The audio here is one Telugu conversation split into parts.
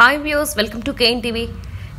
Hi viewers, welcome to KNTV.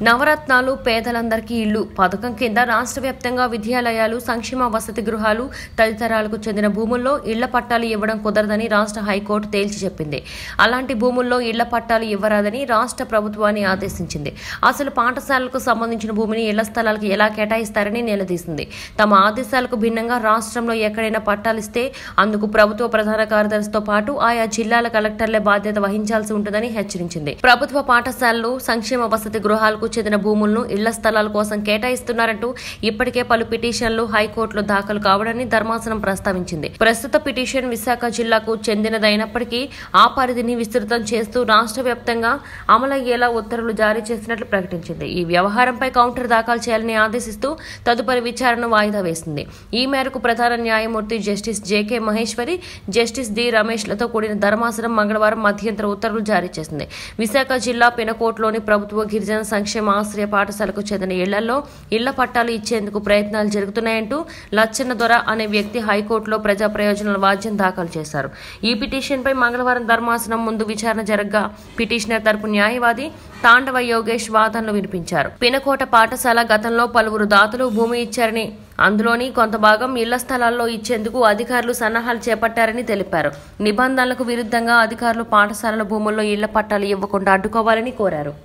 నవరత్నాలు పేదలందరికీ ఇల్లు పథకం కింద రాష్ట్ర వ్యాప్తంగా విద్యాలయాలు సంక్షేమ వసతి గృహాలు తదితరాలకు చెందిన భూముల్లో ఇళ్ల పట్టాలు ఇవ్వడం కుదరదని రాష్ట్ర హైకోర్టు తేల్చి చెప్పింది అలాంటి భూముల్లో ఇళ్ల పట్టాలు ఇవ్వరాదని రాష్ట్ర ప్రభుత్వాన్ని ఆదేశించింది అసలు పాఠశాలలకు సంబంధించిన భూమిని ఇళ్ల స్థలాలకు ఎలా కేటాయిస్తారని నిలదీసింది తమ ఆదేశాలకు భిన్నంగా రాష్ట్రంలో ఎక్కడైనా పట్టాలిస్తే అందుకు ప్రభుత్వ ప్రధాన కార్యదర్శితో పాటు ఆయా జిల్లాల కలెక్టర్లే బాధ్యత వహించాల్సి ఉంటుందని హెచ్చరించింది ప్రభుత్వ పాఠశాలలు సంక్షేమ వసతి గృహాలకు చెందిన భూములను ఇళ్ల స్థలాల కోసం కేటాయిస్తున్నారంటూ ఇప్పటికే పలు పిటిషన్లు హైకోర్టులో దాఖలు కావడాన్ని ధర్మాసనం ప్రస్తావించింది ప్రస్తుత పిటిషన్ విశాఖ జిల్లాకు చెందినదైనప్పటికీ ఆ పరిధిని విస్తృతం చేస్తూ రాష్ట్ర వ్యాప్తంగా అమలయ్యేలా ఉత్తర్వులు జారీ చేసినట్లు ప్రకటించింది ఈ వ్యవహారంపై కౌంటర్ దాఖలు చేయాలని ఆదేశిస్తూ తదుపరి విచారణ వాయిదా వేసింది ఈ మేరకు ప్రధాన న్యాయమూర్తి జస్టిస్ జేకే మహేశ్వరి జస్టిస్ డి రమేష్ లతో కూడిన ధర్మాసనం మంగళవారం మధ్యంతర ఉత్తర్వులు జారీ చేసింది విశాఖ జిల్లా పినకోట్లోని ప్రభుత్వ గిరిజన సంక్షేమ ఆశ్రయ పాఠశాలకు చెందిన ఇళ్లలో ఇళ్ల పట్టాలు ఇచ్చేందుకు ప్రయత్నాలు జరుగుతున్నాయంటూ లచ్చన్న దొర అనే వ్యక్తి హైకోర్టులో ప్రజా ప్రయోజనాల వాద్యం దాఖలు చేశారు ఈ పిటిషన్పై మంగళవారం ధర్మాసనం ముందు విచారణ జరగగా పిటిషనర్ తరపు న్యాయవాది తాండవ యోగేష్ వాదనలు వినిపించారు పినకోట పాఠశాల గతంలో పలువురు దాతలు భూమి ఇచ్చారని అందులోని కొంత భాగం ఇళ్ల స్థలాల్లో ఇచ్చేందుకు అధికారులు సన్నాహాలు చేపట్టారని తెలిపారు నిబంధనలకు విరుద్ధంగా అధికారులు పాఠశాలల భూముల్లో ఇళ్ల పట్టాలు ఇవ్వకుండా అడ్డుకోవాలని కోరారు